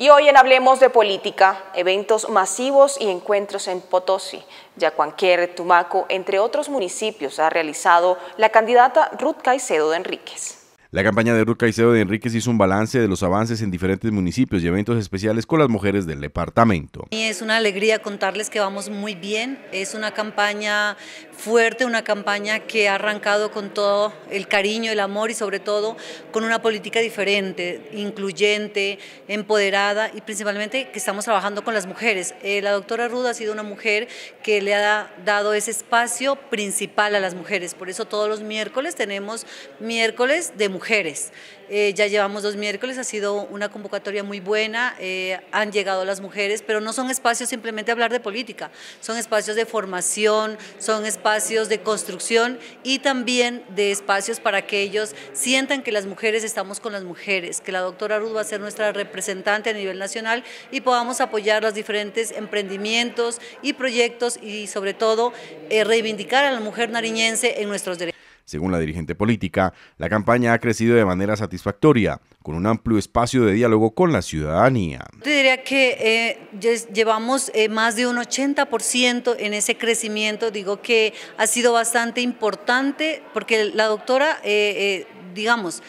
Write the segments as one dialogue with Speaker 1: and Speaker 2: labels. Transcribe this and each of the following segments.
Speaker 1: Y hoy en Hablemos de Política, eventos masivos y encuentros en Potosí, Yacuanquer, Tumaco, entre otros municipios, ha realizado la candidata Ruth Caicedo de Enríquez. La campaña de Ruth Caicedo de Enríquez hizo un balance de los avances en diferentes municipios y eventos especiales con las mujeres del departamento.
Speaker 2: Y es una alegría contarles que vamos muy bien. Es una campaña fuerte, una campaña que ha arrancado con todo el cariño, el amor y sobre todo con una política diferente, incluyente, empoderada y principalmente que estamos trabajando con las mujeres. Eh, la doctora Ruth ha sido una mujer que le ha dado ese espacio principal a las mujeres. Por eso todos los miércoles tenemos miércoles de mujeres mujeres. Eh, ya llevamos dos miércoles, ha sido una convocatoria muy buena, eh, han llegado las mujeres, pero no son espacios simplemente hablar de política, son espacios de formación, son espacios de construcción y también de espacios para que ellos sientan que las mujeres estamos con las mujeres, que la doctora Ruth va a ser nuestra representante a nivel nacional y podamos apoyar los diferentes emprendimientos y proyectos y sobre todo eh, reivindicar a la mujer nariñense en nuestros derechos.
Speaker 1: Según la dirigente política, la campaña ha crecido de manera satisfactoria, con un amplio espacio de diálogo con la ciudadanía.
Speaker 2: Te diría que eh, llevamos eh, más de un 80% en ese crecimiento, digo que ha sido bastante importante porque la doctora, eh, digamos,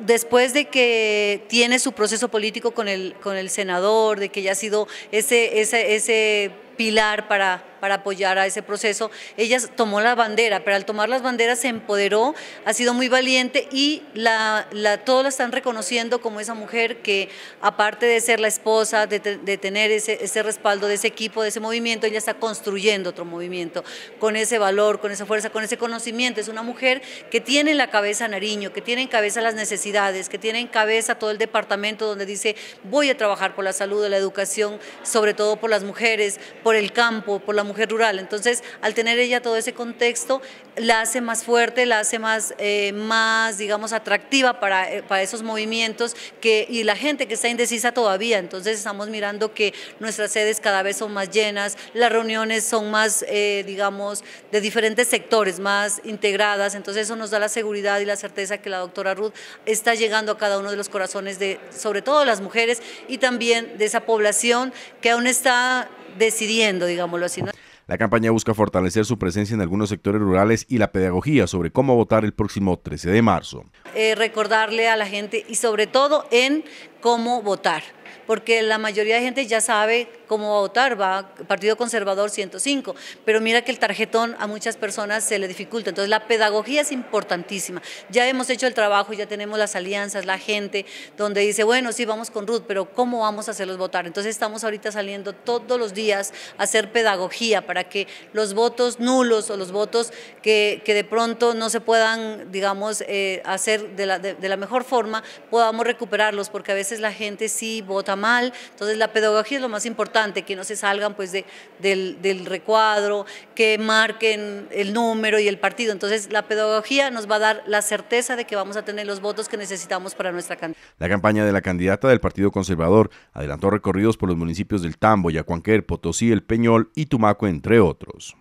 Speaker 2: después de que tiene su proceso político con el, con el senador, de que ya ha sido ese, ese, ese pilar para para apoyar a ese proceso. Ella tomó la bandera, pero al tomar las banderas se empoderó, ha sido muy valiente y la, todos la están reconociendo como esa mujer que aparte de ser la esposa, de, tener ese, respaldo de ese equipo, de ese movimiento, ella está construyendo otro movimiento con ese valor, con esa fuerza, con ese conocimiento. Es una mujer que tiene en la cabeza Nariño, que tiene en cabeza las necesidades, que tiene en cabeza todo el departamento donde dice voy a trabajar por la salud, la educación, sobre todo por las mujeres, por el campo, por la mujer rural. Entonces, al tener ella todo ese contexto, la hace más fuerte, la hace más, eh, más digamos, atractiva para, eh, para esos movimientos que, y la gente que está indecisa todavía. Entonces, estamos mirando que nuestras sedes cada vez son más llenas, las reuniones son más, eh, digamos, de diferentes sectores, más integradas. Entonces, eso nos da la seguridad y la certeza que la doctora Ruth está llegando a cada uno de los corazones de, sobre todo, las mujeres y también de esa población que aún está decidiendo, digámoslo así.
Speaker 1: La campaña busca fortalecer su presencia en algunos sectores rurales y la pedagogía sobre cómo votar el próximo 13 de marzo.
Speaker 2: Eh, recordarle a la gente y sobre todo en cómo votar porque la mayoría de gente ya sabe cómo votar, va Partido Conservador 105, pero mira que el tarjetón a muchas personas se le dificulta, entonces la pedagogía es importantísima, ya hemos hecho el trabajo, ya tenemos las alianzas, la gente, donde dice, bueno, sí, vamos con Ruth, pero ¿cómo vamos a hacerlos votar? Entonces estamos ahorita saliendo todos los días a hacer pedagogía para que los votos nulos o los votos que, de pronto no se puedan, digamos, eh, hacer de la, de la mejor forma, podamos recuperarlos, porque a veces la gente sí vota mal. Entonces la pedagogía es lo más importante, que no se salgan pues de, del, recuadro, que marquen el número y el partido. Entonces la pedagogía nos va a dar la certeza de que vamos a tener los votos que necesitamos para nuestra candidata.
Speaker 1: La campaña de la candidata del Partido Conservador adelantó recorridos por los municipios del Tambo, Yacuanquer, Potosí, El Peñol y Tumaco, entre otros.